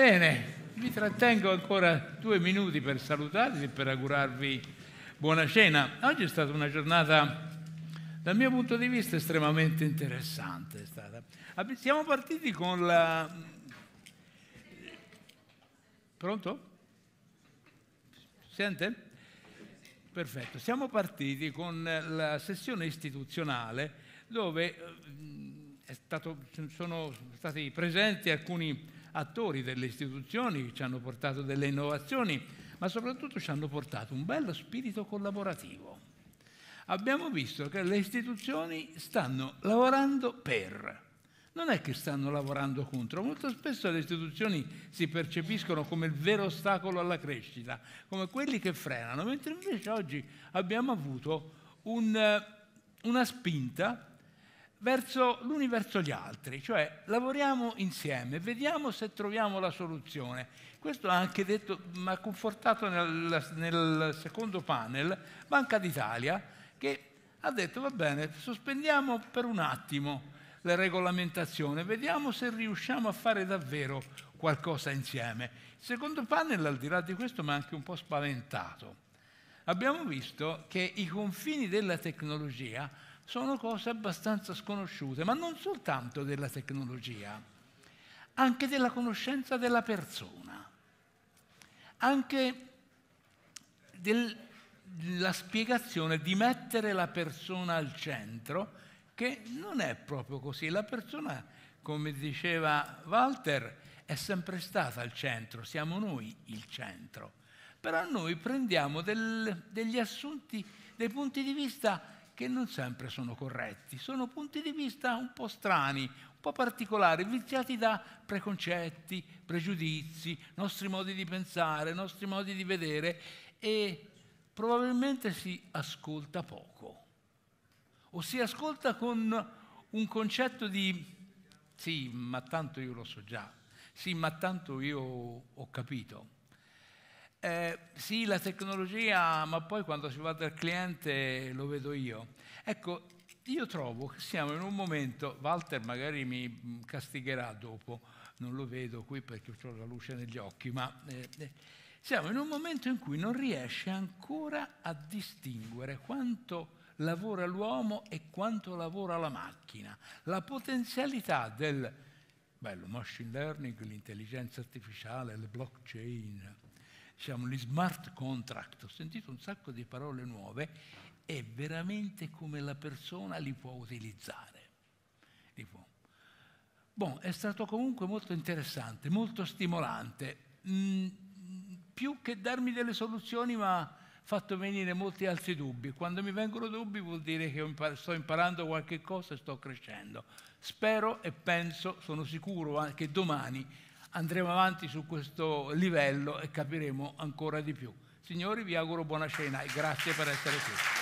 Bene, vi trattengo ancora due minuti per salutarvi e per augurarvi buona cena. Oggi è stata una giornata, dal mio punto di vista, estremamente interessante. Siamo partiti con la... Pronto? Sente? Perfetto. Siamo partiti con la sessione istituzionale dove eh, stato, sono stati presenti alcuni attori, delle istituzioni, che ci hanno portato delle innovazioni, ma soprattutto ci hanno portato un bello spirito collaborativo. Abbiamo visto che le istituzioni stanno lavorando per, non è che stanno lavorando contro. Molto spesso le istituzioni si percepiscono come il vero ostacolo alla crescita, come quelli che frenano, mentre invece oggi abbiamo avuto un, una spinta verso l'uni verso gli altri, cioè lavoriamo insieme, vediamo se troviamo la soluzione. Questo ha anche detto, ma confortato nel, nel secondo panel, Banca d'Italia, che ha detto va bene, sospendiamo per un attimo la regolamentazione, vediamo se riusciamo a fare davvero qualcosa insieme. Il secondo panel, al di là di questo, mi ha anche un po' spaventato. Abbiamo visto che i confini della tecnologia sono cose abbastanza sconosciute, ma non soltanto della tecnologia, anche della conoscenza della persona, anche della spiegazione di mettere la persona al centro, che non è proprio così. La persona, come diceva Walter, è sempre stata al centro, siamo noi il centro. Però noi prendiamo del, degli assunti, dei punti di vista che non sempre sono corretti, sono punti di vista un po' strani, un po' particolari, viziati da preconcetti, pregiudizi, nostri modi di pensare, nostri modi di vedere e probabilmente si ascolta poco o si ascolta con un concetto di sì, ma tanto io lo so già, sì, ma tanto io ho capito. Eh, sì, la tecnologia, ma poi quando si va dal cliente lo vedo io. Ecco, io trovo che siamo in un momento, Walter magari mi castigherà dopo, non lo vedo qui perché ho la luce negli occhi, ma eh, eh siamo in un momento in cui non riesce ancora a distinguere quanto lavora l'uomo e quanto lavora la macchina. La potenzialità del bello, machine learning, l'intelligenza artificiale, le blockchain, diciamo, gli smart contract, ho sentito un sacco di parole nuove, è veramente come la persona li può utilizzare. Li può. Bon, è stato comunque molto interessante, molto stimolante, mm, più che darmi delle soluzioni, ma ha fatto venire molti altri dubbi. Quando mi vengono dubbi vuol dire che impar- sto imparando qualche cosa e sto crescendo. Spero e penso, sono sicuro che domani andremo avanti su questo livello e capiremo ancora di più. Signori, vi auguro buona cena e grazie per essere qui.